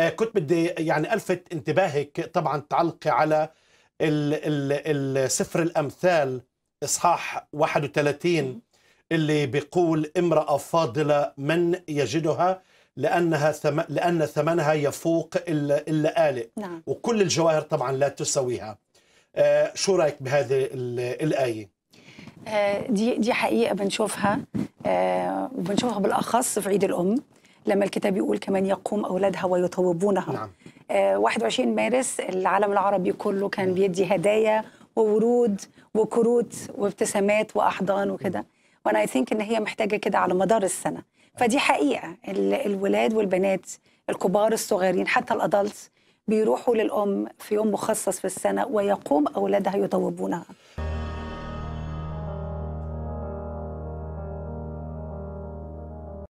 آه، كنت بدي يعني الفت انتباهك طبعا تعلقي على سفر الامثال اصحاح 31 اللي بيقول امراه فاضله من يجدها لانها ثم... لان ثمنها يفوق الا نعم. وكل الجواهر طبعا لا تساويها آه شو رايك بهذه الايه آه، دي دي حقيقه بنشوفها آه وبنشوفها بالاخص في عيد الام لما الكتاب يقول كمان يقوم أولادها ويطوبونها نعم. آه 21 مارس العالم العربي كله كان بيدي هدايا وورود وكروت وابتسامات وأحضان وكده وأنا أي ثينك إن هي محتاجة كده على مدار السنة فدي حقيقة الولاد والبنات الكبار الصغيرين حتى الأدلتس بيروحوا للأم في يوم مخصص في السنة ويقوم أولادها يطوبونها